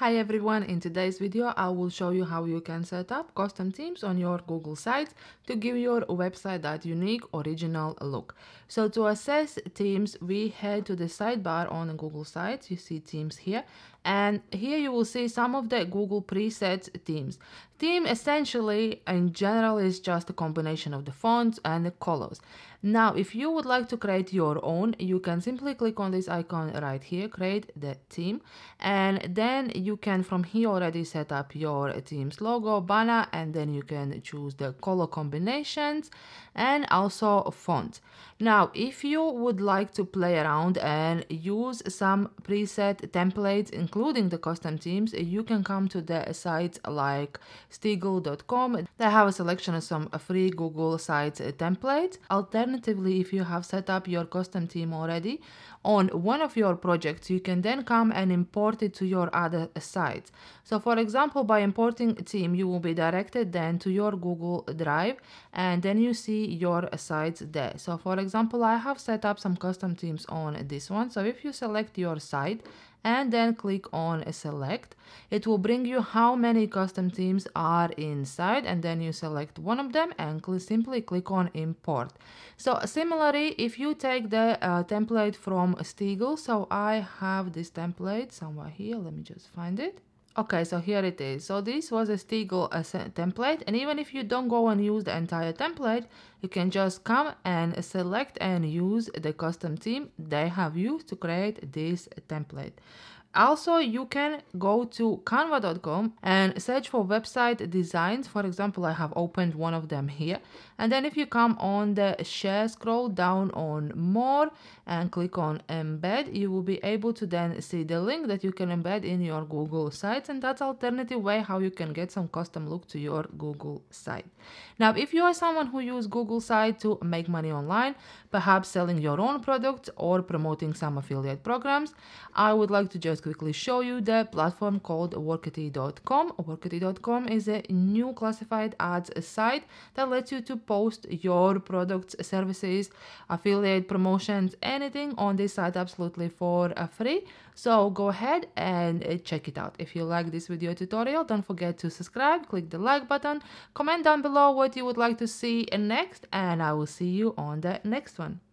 Hi everyone, in today's video I will show you how you can set up custom themes on your Google Sites to give your website that unique original look. So to access themes we head to the sidebar on Google Sites, you see themes here and here you will see some of the Google presets themes. Theme essentially in general is just a combination of the fonts and the colors. Now if you would like to create your own you can simply click on this icon right here create the theme and then you can from here already set up your team's logo banner and then you can choose the color combinations and also font. Now if you would like to play around and use some preset templates including including the custom themes, you can come to the sites like Stiegel.com. They have a selection of some free Google Sites templates. Alternatively, if you have set up your custom theme already on one of your projects, you can then come and import it to your other sites. So for example, by importing theme, you will be directed then to your Google Drive and then you see your sites there. So for example, I have set up some custom themes on this one. So if you select your site and then click on select. It will bring you how many custom themes are inside and then you select one of them and simply click on import. So similarly, if you take the uh, template from Stiegel, so I have this template somewhere here, let me just find it. Okay, so here it is. So this was a Stegel template and even if you don't go and use the entire template, you can just come and select and use the custom theme they have used to create this template. Also, you can go to canva.com and search for website designs. For example, I have opened one of them here. And then if you come on the share, scroll down on more and click on embed, you will be able to then see the link that you can embed in your Google site. And that's alternative way how you can get some custom look to your Google site. Now, if you are someone who use Google site to make money online, perhaps selling your own products or promoting some affiliate programs, I would like to just quickly show you the platform called Workity.com. Workity.com is a new classified ads site that lets you to post your products, services, affiliate promotions, anything on this site absolutely for uh, free. So go ahead and uh, check it out. If you like this video tutorial, don't forget to subscribe, click the like button, comment down below what you would like to see next, and I will see you on the next one.